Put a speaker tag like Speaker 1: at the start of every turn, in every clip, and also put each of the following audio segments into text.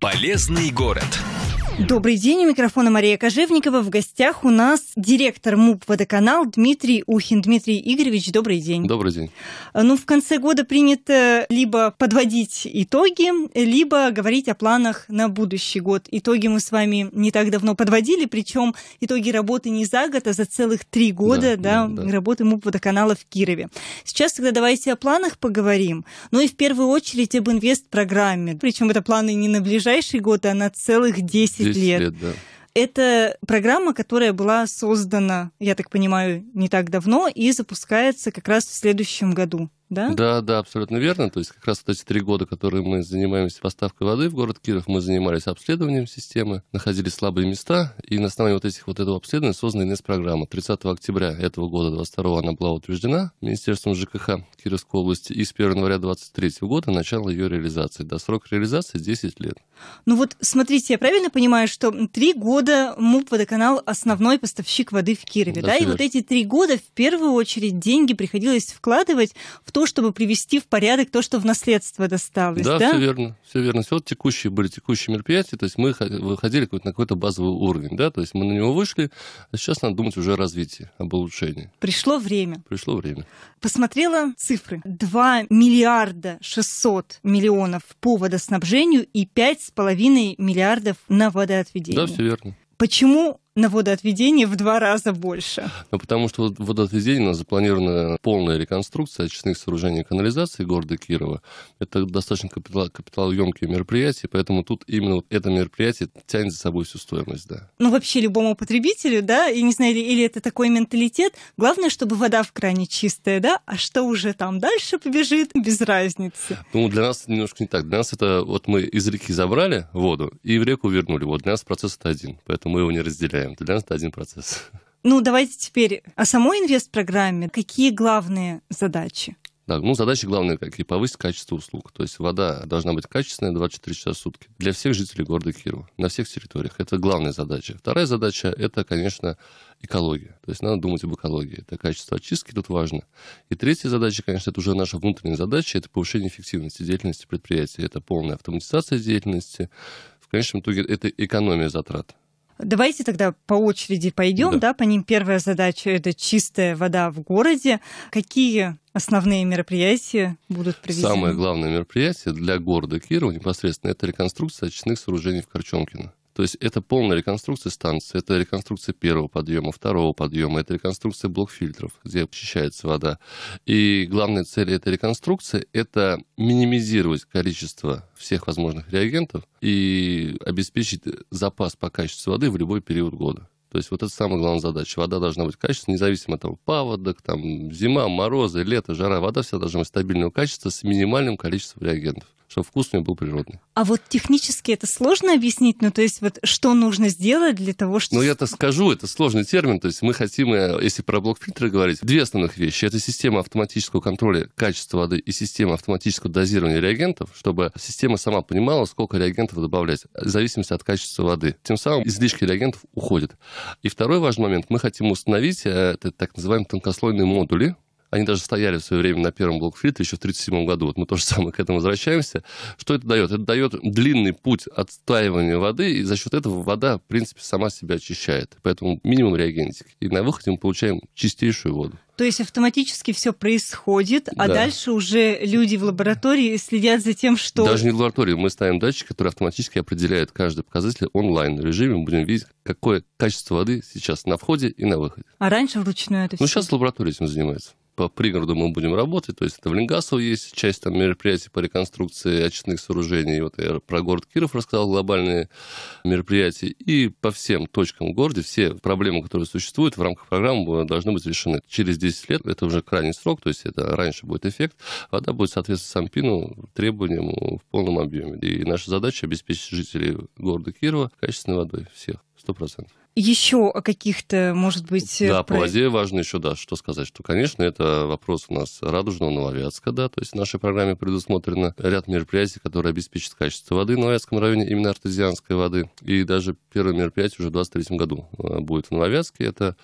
Speaker 1: Полезный город.
Speaker 2: Добрый день, у микрофона Мария Кожевникова. В гостях у нас директор МУП «Водоканал» Дмитрий Ухин. Дмитрий Игоревич, добрый день. Добрый день. А, ну, в конце года принято либо подводить итоги, либо говорить о планах на будущий год. Итоги мы с вами не так давно подводили, причем итоги работы не за год, а за целых три года да, да, да. работы МУП «Водоканала» в Кирове. Сейчас тогда давайте о планах поговорим, ну и в первую очередь об инвест-программе. Причем это планы не на ближайший год, а на целых 10 10, лет. лет да. Это программа, которая была создана, я так понимаю, не так давно и запускается как раз в следующем году да?
Speaker 1: Да, да, абсолютно верно. То есть как раз вот эти три года, которые мы занимаемся поставкой воды в город Киров, мы занимались обследованием системы, находили слабые места, и на основании вот этих вот этого обследования создана НС-программа. 30 октября этого года, 22 она была утверждена Министерством ЖКХ Кировской области, и с 1 января 23 года начало ее реализации. До срок реализации 10 лет.
Speaker 2: Ну вот, смотрите, я правильно понимаю, что три года МУП «Водоканал» основной поставщик воды в Кирове, да? да? И вот эти три года в первую очередь деньги приходилось вкладывать в то, то, чтобы привести в порядок то, что в наследство досталось. Да, да? все верно,
Speaker 1: все верно. Все вот текущие были текущие мероприятия, то есть мы выходили на какой-то базовый уровень, да, то есть мы на него вышли, а сейчас надо думать уже о развитии, об улучшении.
Speaker 2: Пришло время. Пришло время. Посмотрела цифры. 2 миллиарда 600 миллионов по водоснабжению и 5,5 миллиардов на водоотведение. Да, все верно. Почему на водоотведение в два раза больше.
Speaker 1: Ну, потому что в водоотведении у нас запланирована полная реконструкция очистных сооружений канализации города Кирова. Это достаточно капитал, капиталоемкие мероприятия, поэтому тут именно вот это мероприятие тянет за собой всю стоимость, да.
Speaker 2: Ну, вообще любому потребителю, да, и не знаю, или это такой менталитет, главное, чтобы вода в кране чистая, да, а что уже там дальше побежит, без разницы.
Speaker 1: Ну, для нас немножко не так. Для нас это вот мы из реки забрали воду и в реку вернули. Вот для нас процесс это один, поэтому мы его не разделяем. КПМ, толерантность 1%.
Speaker 2: Ну, давайте теперь о самой инвест-программе. Какие главные задачи?
Speaker 1: Да, ну, задача главная какие? Повысить качество услуг. То есть вода должна быть качественная 24 часа в сутки для всех жителей города Кирова, на всех территориях. Это главная задача. Вторая задача – это, конечно, экология. То есть надо думать об экологии. Это качество очистки тут важно. И третья задача, конечно, это уже наша внутренняя задача – это повышение эффективности деятельности предприятия. Это полная автоматизация деятельности. В конечном итоге это экономия затрат.
Speaker 2: Давайте тогда по очереди пойдем, да. да, по ним первая задача это чистая вода в городе. Какие основные мероприятия будут проведены? Самое
Speaker 1: главное мероприятие для города Кирова непосредственно это реконструкция очистных сооружений в Корчонкино. То есть это полная реконструкция станции, это реконструкция первого подъема, второго подъема, это реконструкция блок-фильтров, где очищается вода. И главная цель этой реконструкции – это минимизировать количество всех возможных реагентов и обеспечить запас по качеству воды в любой период года. То есть вот это самая главная задача. Вода должна быть качественной, независимо от того, паводок, там, зима, морозы, лето, жара. Вода вся должна быть стабильного качества с минимальным количеством реагентов что вкус у него был природный.
Speaker 2: А вот технически это сложно объяснить? Ну, то есть вот что нужно сделать для того, чтобы...
Speaker 1: Ну, я то скажу, это сложный термин. То есть мы хотим, э, если про блок-фильтры говорить, две основных вещи. Это система автоматического контроля качества воды и система автоматического дозирования реагентов, чтобы система сама понимала, сколько реагентов добавлять, в зависимости от качества воды. Тем самым излишки реагентов уходят. И второй важный момент. Мы хотим установить э, это, так называемые тонкослойные модули, они даже стояли в свое время на первом блокфлите еще в 1937 году. Вот мы тоже самое к этому возвращаемся. Что это дает? Это дает длинный путь отстаивания воды, и за счет этого вода, в принципе, сама себя очищает. Поэтому минимум реагентик, И на выходе мы получаем чистейшую воду.
Speaker 2: То есть автоматически все происходит, а да. дальше уже люди в лаборатории следят за тем, что... Даже
Speaker 1: не в лаборатории, мы ставим датчик, который автоматически определяет каждый показатель онлайн режиме. Мы будем видеть, какое качество воды сейчас на входе и на выходе.
Speaker 2: А раньше вручную это все? Ну, сейчас
Speaker 1: лаборатория этим занимается по пригороду мы будем работать, то есть это в Ленгасово есть часть там мероприятий по реконструкции очистных сооружений, вот я про город Киров рассказал, глобальные мероприятия, и по всем точкам в городе все проблемы, которые существуют в рамках программы, должны быть решены. Через 10 лет, это уже крайний срок, то есть это раньше будет эффект, вода будет соответствовать Сампину требованиям в полном объеме. И наша задача обеспечить жителей города Кирова качественной водой всех, 100%
Speaker 2: еще о каких-то, может быть... Э, да, про... по
Speaker 1: ладе важно еще, да, что сказать, что, конечно, это вопрос у нас радужного Нововятска, да, то есть в нашей программе предусмотрено ряд мероприятий, которые обеспечат качество воды в Нововятском районе, именно артезианской воды, и даже первое мероприятие уже в 2023 году э, будет в Нововятске, это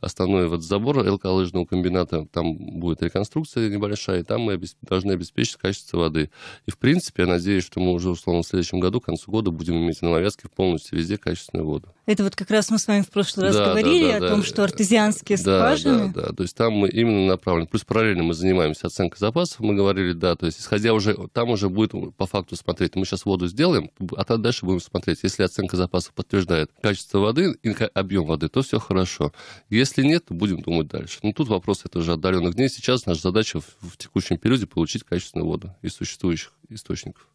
Speaker 1: основной вот забор ЛК-лыжного комбината, там будет реконструкция небольшая, и там мы должны обеспечить качество воды. И, в принципе, я надеюсь, что мы уже, условно, в следующем году, к концу года будем иметь на Нововятске полностью везде качественную воду.
Speaker 2: Это вот как раз мы с вами в прошлый раз да, говорили да, да, о том, что артезианские да, скважины.
Speaker 1: Да, да, то есть там мы именно направлены. Плюс параллельно мы занимаемся оценкой запасов, мы говорили, да, то есть исходя уже, там уже будет по факту смотреть. Мы сейчас воду сделаем, а тогда дальше будем смотреть. Если оценка запасов подтверждает качество воды и объем воды, то все хорошо. Если нет, то будем думать дальше. Но ну, тут вопрос это уже отдаленных дней. Сейчас наша задача в, в текущем периоде получить качественную воду из существующих источников.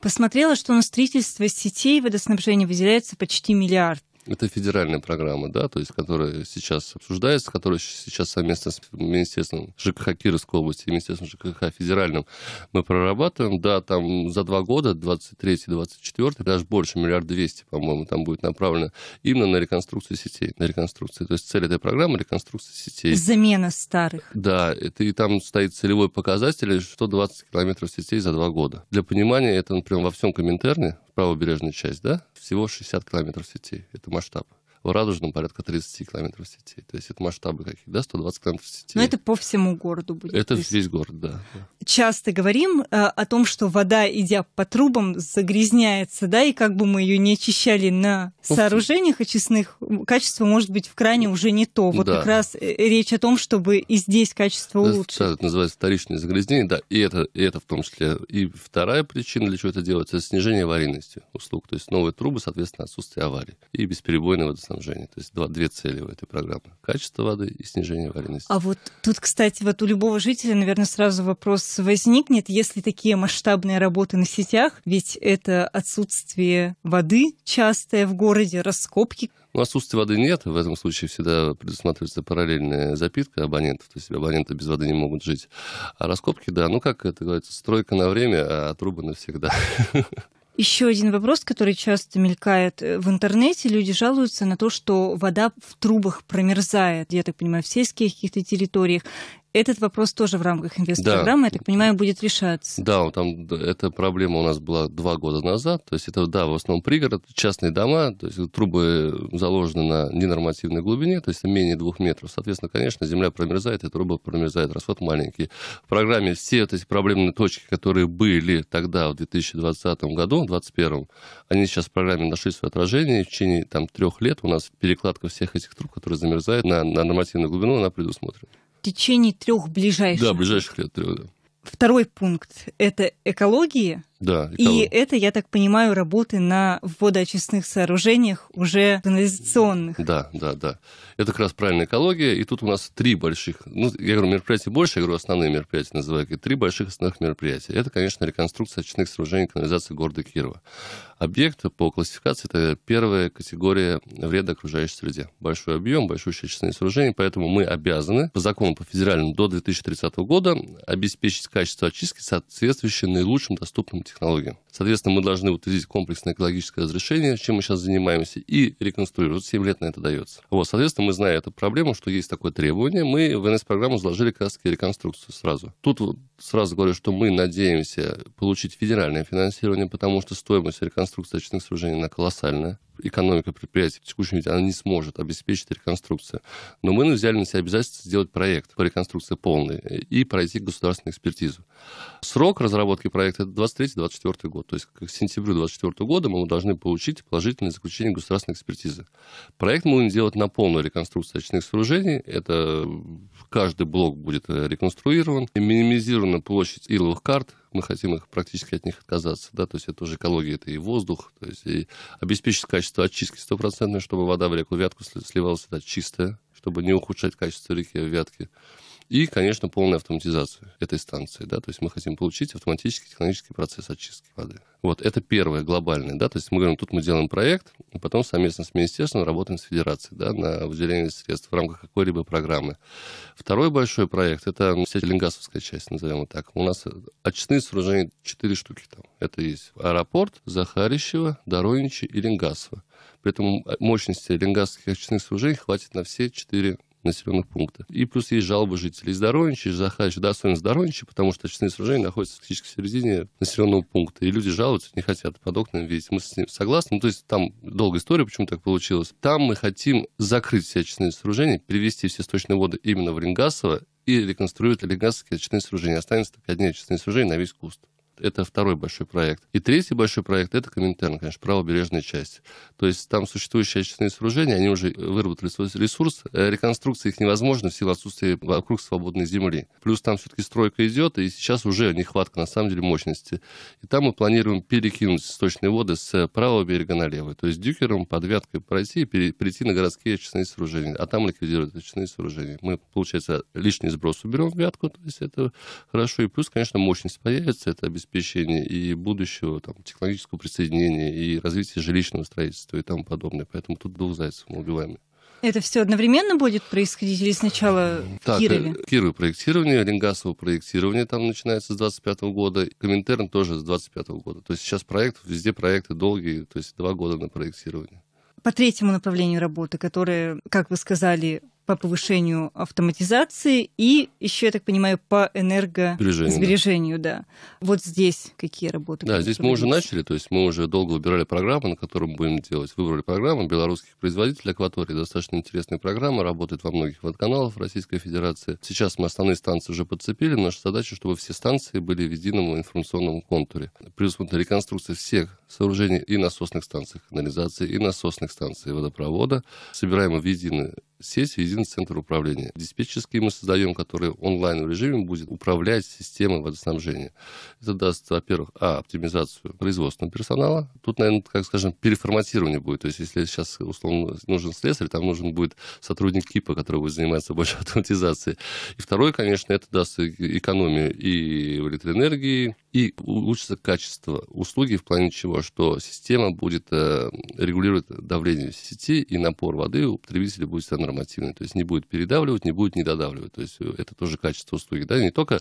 Speaker 2: Посмотрела, что на строительство сетей водоснабжения выделяется почти миллиард
Speaker 1: это федеральная программа, да, то есть которая сейчас обсуждается, которая сейчас совместно с Министерством ЖКХ Кировской области и Министерством ЖКХ федеральным мы прорабатываем. Да, там за два года, 23-24, даже больше, миллиард двести, по-моему, там будет направлено именно на реконструкцию сетей, на реконструкцию. То есть цель этой программы — реконструкция сетей.
Speaker 2: Замена старых.
Speaker 1: Да, это, и там стоит целевой показатель 120 километров сетей за два года. Для понимания, это, например, во всем Коминтерне, правобережная часть, да? Всего 60 километров сети. Это масштаб в Радужном порядка 30 километров сети, То есть это масштабы какие, да, 120 километров сети. Но ну,
Speaker 2: это по всему городу будет. Это есть... весь город, да. Часто говорим э, о том, что вода, идя по трубам, загрязняется, да, и как бы мы ее не очищали на ну, сооружениях очистных, качество может быть в кране уже не то. Вот да. как раз э, речь о том, чтобы и здесь качество ну, это, улучшить.
Speaker 1: Да, это называется вторичное загрязнение, да, и это, и это в том числе. И вторая причина, для чего это делается, это снижение аварийности услуг. То есть новые трубы, соответственно, отсутствие аварий и бесперебойное водоснабжение водоснабжения. То есть два, две цели у этой программы. Качество воды и снижение аварийности.
Speaker 2: А вот тут, кстати, вот у любого жителя, наверное, сразу вопрос возникнет, если такие масштабные работы на сетях, ведь это отсутствие воды частое в городе, раскопки
Speaker 1: ну, отсутствия воды нет, в этом случае всегда предусматривается параллельная запитка абонентов, то есть абоненты без воды не могут жить. А раскопки, да, ну, как это говорится, стройка на время, а трубы навсегда.
Speaker 2: Еще один вопрос, который часто мелькает э, в интернете. Люди жалуются на то, что вода в трубах промерзает. Я так понимаю, в сельских каких-то территориях. Этот вопрос тоже в рамках инвестпрограммы, да. я так понимаю, будет решаться.
Speaker 1: Да, там эта проблема у нас была два года назад. То есть это, да, в основном пригород, частные дома, то есть трубы заложены на ненормативной глубине, то есть менее двух метров. Соответственно, конечно, земля промерзает, и труба промерзает, расход маленький. В программе все вот эти проблемные точки, которые были тогда, в 2020 году, в 2021, они сейчас в программе нашли свое отражение. в течение там, трех лет у нас перекладка всех этих труб, которые замерзают на, на нормативную глубину, она предусмотрена
Speaker 2: течение трех ближайших. Да,
Speaker 1: ближайших лет трех, да.
Speaker 2: Второй пункт – это экология – да, и, и это, я так понимаю, работы на водоочистных сооружениях уже канализационных.
Speaker 1: Да, да, да. Это как раз правильная экология. И тут у нас три больших, ну, я говорю, мероприятий больше, я говорю, основные мероприятия называю, и три больших основных мероприятия. Это, конечно, реконструкция очистных сооружений канализации города Кирова. Объект по классификации это первая категория вреда окружающей среде. Большой объем, большущие очистные сооружения, поэтому мы обязаны по закону по федеральному до 2030 года обеспечить качество очистки, соответствующее наилучшим доступным технологиям. Соответственно, мы должны утвердить комплексное экологическое разрешение, чем мы сейчас занимаемся, и реконструировать. 7 лет на это дается. Вот, соответственно, мы знаем эту проблему, что есть такое требование. Мы в НС-программу заложили как реконструкцию сразу. Тут сразу говорю, что мы надеемся получить федеральное финансирование, потому что стоимость реконструкции очных сооружений, она колоссальная. Экономика предприятия в текущем виде, она не сможет обеспечить реконструкцию. Но мы взяли на себя обязательство сделать проект по реконструкции полный и пройти государственную экспертизу. Срок разработки проекта 23-24 год. То есть к сентябрю 2024 года мы должны получить положительное заключение государственной экспертизы. Проект мы будем делать на полную реконструкцию очных сооружений. Это каждый блок будет э, реконструирован, и минимизирован огромная площадь иловых карт, мы хотим их практически от них отказаться, да, то есть это уже экология, это и воздух, то есть и обеспечить качество очистки стопроцентное, чтобы вода в реку Вятку сливалась, это чистая, чтобы не ухудшать качество реки Вятки. И, конечно, полная автоматизация этой станции. Да? То есть мы хотим получить автоматический технологический процесс очистки воды. Вот, это первое, глобальное. Да? То есть мы говорим, тут мы делаем проект, и а потом совместно с министерством работаем с федерацией да, на выделение средств в рамках какой-либо программы. Второй большой проект – это вся Ленгасовская часть, назовем вот так. У нас очистные сооружения четыре штуки там. Это есть аэропорт, Захарищево, Дороничи и Ленгасово. этом мощности лингасских очистных сооружений хватит на все четыре населенных пунктов. И плюс есть жалобы жителей Здоровича, Захарича, да, особенно Здоровича, потому что очистные сооружения находятся практически в середине населенного пункта, и люди жалуются, не хотят под окнами видеть. Мы с ним согласны, ну, то есть там долгая история, почему так получилось. Там мы хотим закрыть все очистные сооружения, перевести все сточные воды именно в Ренгасово и реконструировать Легасские очистные сооружения. Останется только одни очистные сооружения на весь куст. Это второй большой проект. И третий большой проект – это Коминтерн, конечно, правобережная часть. То есть там существующие очистные сооружения, они уже выработали свой ресурс. Э, реконструкция их невозможна в силу отсутствия вокруг свободной земли. Плюс там все-таки стройка идет, и сейчас уже нехватка, на самом деле, мощности. И там мы планируем перекинуть источные воды с правого берега на левый. То есть дюкером, под вяткой пройти и перейти на городские очистные сооружения. А там ликвидировать очистные сооружения. Мы, получается, лишний сброс уберем в вятку, то есть это хорошо. И плюс, конечно, мощность появится, это обеспечивает обеспечения, и будущего там, технологического присоединения, и развития жилищного строительства и тому подобное. Поэтому тут двух зайцев мы убиваем.
Speaker 2: Это все одновременно будет происходить или сначала в так, Кирове?
Speaker 1: Кирове проектирование, Ленгасово проектирование там начинается с 25 года, Коминтерн тоже с 25 года. То есть сейчас проект, везде проекты долгие, то есть два года на проектирование.
Speaker 2: По третьему направлению работы, которое, как вы сказали, по повышению автоматизации и еще, я так понимаю, по энергосбережению. Да. Вот здесь какие работы? Да, здесь мы уже начали,
Speaker 1: то есть мы уже долго выбирали программу, на которой мы будем делать. Выбрали программу белорусских производителей акватории. Достаточно интересная программа, работает во многих водоканалах Российской Федерации. Сейчас мы основные станции уже подцепили. Наша задача, чтобы все станции были в едином информационном контуре. Предусмотрена реконструкция всех сооружений и насосных станций канализации, и насосных станций водопровода. Собираем в единый сеть в единый центр управления. Диспетчерские мы создаем, которые онлайн в режиме будет управлять системой водоснабжения. Это даст, во-первых, а, оптимизацию производственного персонала. Тут, наверное, как скажем, переформатирование будет. То есть, если сейчас, условно, нужен слесарь, там нужен будет сотрудник КИПа, который будет заниматься больше автоматизацией. И второе, конечно, это даст экономию и в электроэнергии, и улучшится качество услуги в плане чего, что система будет э, регулировать давление в сети и напор воды у потребителя будет становиться нормативный, то есть не будет передавливать, не будет недодавливать. То есть э, это тоже качество услуги. Да? Не только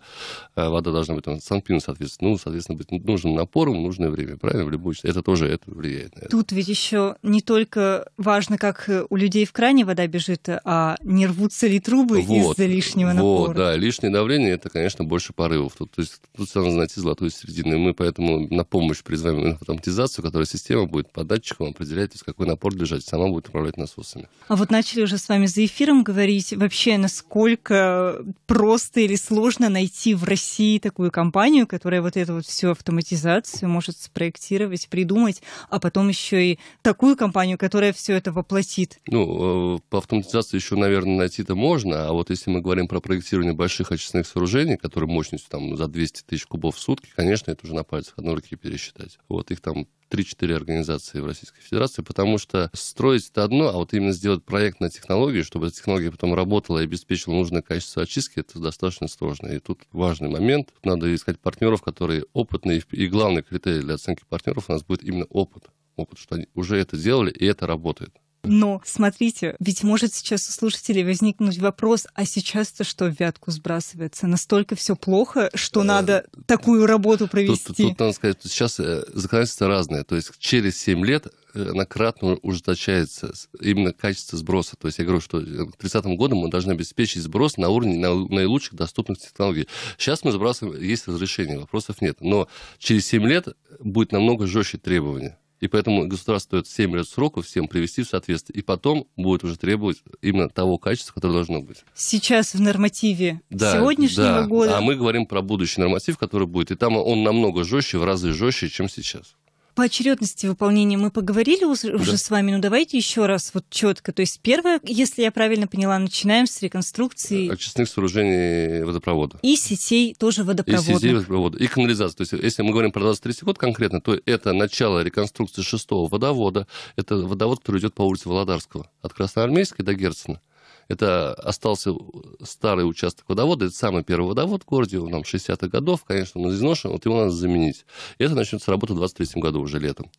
Speaker 1: э, вода должна быть там, санпину, соответственно, ну, соответственно, быть нужным напором, нужное время, правильно? В любую... Это тоже это влияет на
Speaker 2: это. Тут ведь еще не только важно, как э, у людей в кране вода бежит, а не рвутся ли трубы вот, из-за лишнего вот, напора.
Speaker 1: Да, лишнее давление это, конечно, больше порывов. Тут, то есть тут надо найти золотую середину. И мы поэтому на помощь призываем автоматизацию, которая система будет по датчикам определять, то есть какой напор лежать, сама будет управлять насосами.
Speaker 2: А вот начали уже с вами за эфиром говорить вообще, насколько просто или сложно найти в России такую компанию, которая вот эту вот всю автоматизацию может спроектировать, придумать, а потом еще и такую компанию, которая все это воплотит.
Speaker 1: Ну, э, по автоматизации еще, наверное, найти-то можно, а вот если мы говорим про проектирование больших очистных сооружений, которые мощностью там за 200 тысяч кубов в сутки, конечно, это уже на пальцах одной руки пересчитать. Вот их там 3-4 организации в Российской Федерации, потому что строить это одно, а вот именно сделать проект на технологию, чтобы эта технология потом работала и обеспечила нужное качество очистки, это достаточно сложно. И тут важный момент. Надо искать партнеров, которые опытные. И главный критерий для оценки партнеров у нас будет именно опыт. Опыт, что они уже это сделали и это работает.
Speaker 2: Но смотрите, ведь может сейчас у слушателей возникнуть вопрос, а сейчас-то что в вятку сбрасывается? Настолько все плохо, что э, надо такую работу провести? Тут, тут, тут
Speaker 1: надо сказать, что сейчас э, законодательство разное. То есть через 7 лет она э, накратно ужесточается именно качество сброса. То есть я говорю, что к 30 году мы должны обеспечить сброс на уровне наилучших доступных технологий. Сейчас мы сбрасываем, есть разрешение, вопросов нет. Но через 7 лет будет намного жестче требования. И поэтому государству дает 7 лет сроку всем привести в соответствие. И потом будет уже требовать именно того качества, которое должно быть.
Speaker 2: Сейчас в нормативе да, сегодняшнего да. года. А мы
Speaker 1: говорим про будущий норматив, который будет. И там он намного жестче, в разы жестче, чем сейчас.
Speaker 2: По очередности выполнения мы поговорили уже, да. с вами, но давайте еще раз вот четко. То есть первое, если я правильно поняла, начинаем с реконструкции... Э,
Speaker 1: очистных сооружений водопровода.
Speaker 2: И сетей тоже водопровода. И сетей
Speaker 1: водопровода. И канализации. То есть э, если мы говорим про 23 год конкретно, то это начало реконструкции шестого водовода. Это водовод, который идет по улице Володарского. От Красноармейской до Герцена. Это остался старый участок водовода, это самый первый водовод в городе, он нам 60-х годов, конечно, он изношен, вот его надо заменить. И это начнется работа в 23 году уже летом.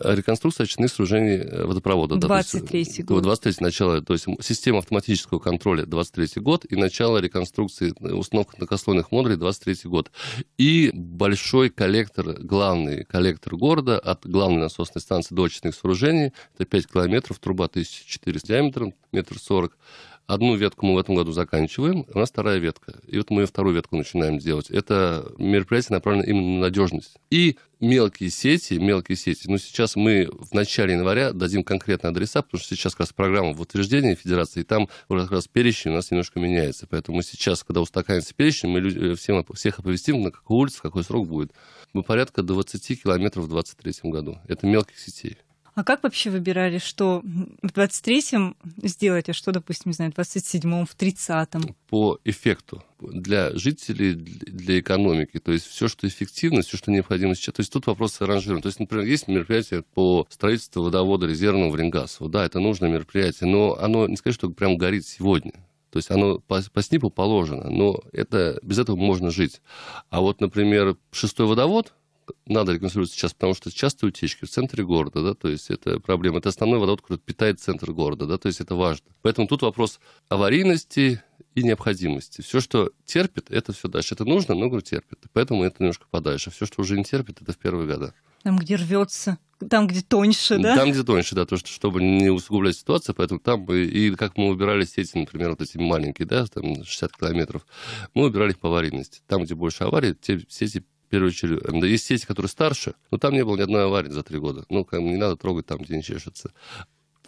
Speaker 1: Реконструкция очистных сооружений э, водопровода. 23-й да, э, год. 23 начало, то есть система автоматического контроля 23-й год и начало реконструкции э, установки многослойных модулей 23-й год. И большой коллектор, главный коллектор города от главной насосной станции до очных сооружений, это 5 километров, труба 1400 диаметром, метр сорок Одну ветку мы в этом году заканчиваем, у нас вторая ветка. И вот мы вторую ветку начинаем делать. Это мероприятие направлено именно на надежность. И мелкие сети, мелкие сети. Но ну, сейчас мы в начале января дадим конкретные адреса, потому что сейчас как раз программа в утверждении Федерации, и там уже как раз перечень у нас немножко меняется. Поэтому сейчас, когда устаканится перечень, мы э, всем, всех оповестим, на какую улицу, какой срок будет. Мы порядка 20 километров в 2023 году. Это мелких сетей.
Speaker 2: А как вообще выбирали, что в 23-м сделать, а что, допустим, не знаю, в 27-м, в 30-м?
Speaker 1: По эффекту для жителей, для экономики. То есть все, что эффективно, все, что необходимо сейчас. То есть тут вопрос ранжирован. То есть, например, есть мероприятие по строительству водовода резервного в Ренгасово. Да, это нужное мероприятие, но оно, не сказать, что прям горит сегодня. То есть оно по, по СНИПу положено, но это, без этого можно жить. А вот, например, шестой водовод, надо реконструировать сейчас, потому что частые утечки в центре города, да, то есть это проблема. Это основной водород, который питает центр города, да, то есть это важно. Поэтому тут вопрос аварийности и необходимости. Все, что терпит, это все дальше. Это нужно, но терпит. Поэтому это немножко подальше. Все, что уже не терпит, это в первые года.
Speaker 2: Там, где рвется, там, где тоньше, да? Там, где
Speaker 1: тоньше, да, то, что, чтобы не усугублять ситуацию, поэтому там мы, и как мы убирали сети, например, вот эти маленькие, да, там 60 километров, мы убирали их по аварийности. Там, где больше аварий, те сети первую очередь Да Есть сети, которые старше, но там не было ни одной аварии за три года. Ну, как, не надо трогать там, где не чешется.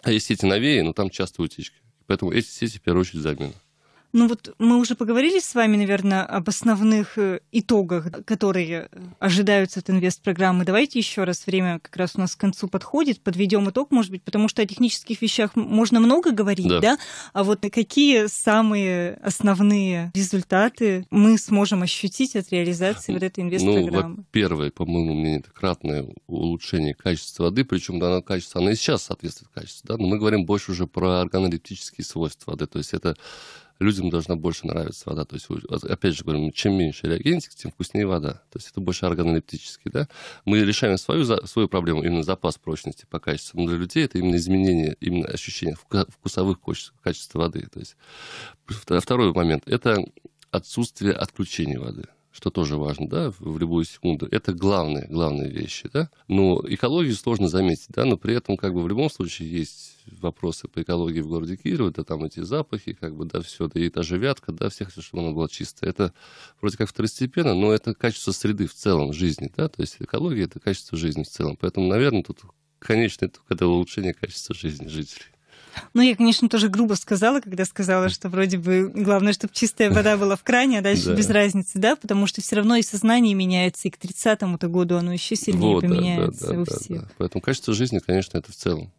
Speaker 1: А есть сети новее, но там часто утечки. Поэтому эти сети в первую очередь замена.
Speaker 2: Ну вот мы уже поговорили с вами, наверное, об основных э, итогах, которые ожидаются от инвест-программы. Давайте еще раз, время как раз у нас к концу подходит, подведем итог, может быть, потому что о технических вещах можно много говорить, да. да? А вот какие самые основные результаты мы сможем ощутить от реализации вот этой ну, инвест-программы? Ну, во
Speaker 1: первое, по моему мнению, это кратное улучшение качества воды, причем данное качество, оно и сейчас соответствует качеству, да? но мы говорим больше уже про органолептические свойства воды, то есть это людям должна больше нравиться вода. То есть, опять же говорим, ну, чем меньше реагентик, тем вкуснее вода. То есть это больше органолептический, Да? Мы решаем свою, свою проблему, именно запас прочности по качеству. Но для людей это именно изменение, именно ощущение вкусовых качеств, качества воды. То есть, второй момент – это отсутствие отключения воды что тоже важно, да, в любую секунду. Это главные, главные вещи, да. Но экологию сложно заметить, да, но при этом как бы в любом случае есть вопросы по экологии в городе Кирове, да там эти запахи, как бы, да, все, да и та же вятка, да, всех, чтобы она была чистая. Это вроде как второстепенно, но это качество среды в целом жизни, да, то есть экология — это качество жизни в целом. Поэтому, наверное, тут конечный итог — это улучшение качества жизни жителей.
Speaker 2: Ну, я, конечно, тоже грубо сказала, когда сказала, что вроде бы главное, чтобы чистая вода была в кране, а дальше да. без разницы, да, потому что все равно и сознание меняется, и к 30-му году оно еще сильнее вот, поменяется да, да, у всех.
Speaker 1: Поэтому качество жизни, конечно, это в целом.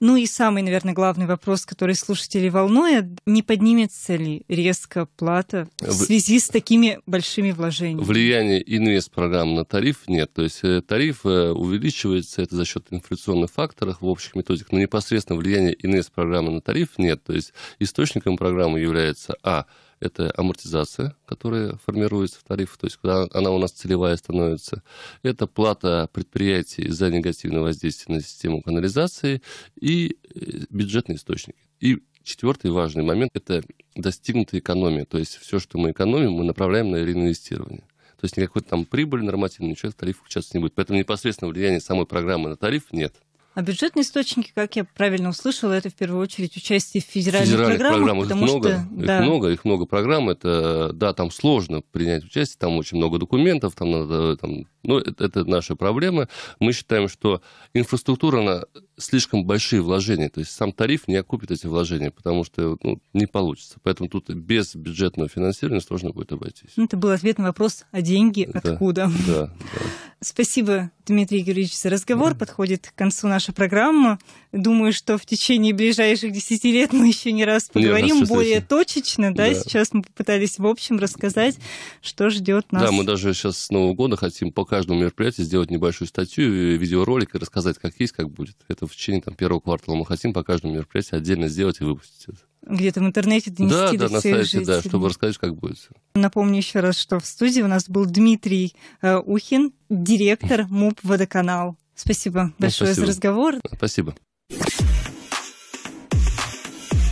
Speaker 2: Ну и самый, наверное, главный вопрос, который слушатели волнует, не поднимется ли резко плата в связи с такими большими вложениями?
Speaker 1: Влияние инвест-программ на тариф нет. То есть э, тариф э, увеличивается, это за счет инфляционных факторов в общих методиках, но непосредственно влияние инвест-программы на тариф нет. То есть источником программы является А – это амортизация, которая формируется в тариф, то есть когда она у нас целевая становится, это плата предприятий за негативное воздействие на систему канализации и э, бюджетные источники. И четвертый важный момент – это достигнутая экономия, то есть все, что мы экономим, мы направляем на реинвестирование. То есть никакой там прибыли нормативной, ничего в тарифах сейчас не будет. Поэтому непосредственного влияния самой программы на тариф нет.
Speaker 2: А бюджетные источники, как я правильно услышала, это в первую очередь участие в федеральных, федеральных программах. потому много, что... их да. много,
Speaker 1: их много программ. Это, да, там сложно принять участие, там очень много документов, там надо там, но ну, это, это наша проблема. Мы считаем, что инфраструктура, на слишком большие вложения. То есть сам тариф не окупит эти вложения, потому что ну, не получится. Поэтому тут без бюджетного финансирования сложно будет обойтись.
Speaker 2: Ну, это был ответ на вопрос, а деньги да, откуда? Да, да. Спасибо, Дмитрий Юрьевич, за разговор. Да. Подходит к концу наша программа. Думаю, что в течение ближайших 10 лет мы еще не раз
Speaker 1: поговорим Нет, более
Speaker 2: точечно. Да? да, сейчас мы попытались в общем рассказать, что ждет
Speaker 1: нас. Да, мы даже сейчас с Нового года хотим по каждому мероприятию сделать небольшую статью, видеоролик и рассказать, как есть, как будет. Это в течение там, первого квартала мы хотим по каждому мероприятию отдельно сделать и выпустить это
Speaker 2: где-то в интернете донести да, до да, всех на сайте, жителей. Да, чтобы рассказать, как будет. Напомню еще раз, что в студии у нас был Дмитрий э, Ухин, директор МУП «Водоканал». Спасибо ну, большое ну, спасибо. за разговор.
Speaker 1: Спасибо.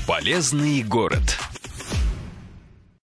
Speaker 1: Полезный город.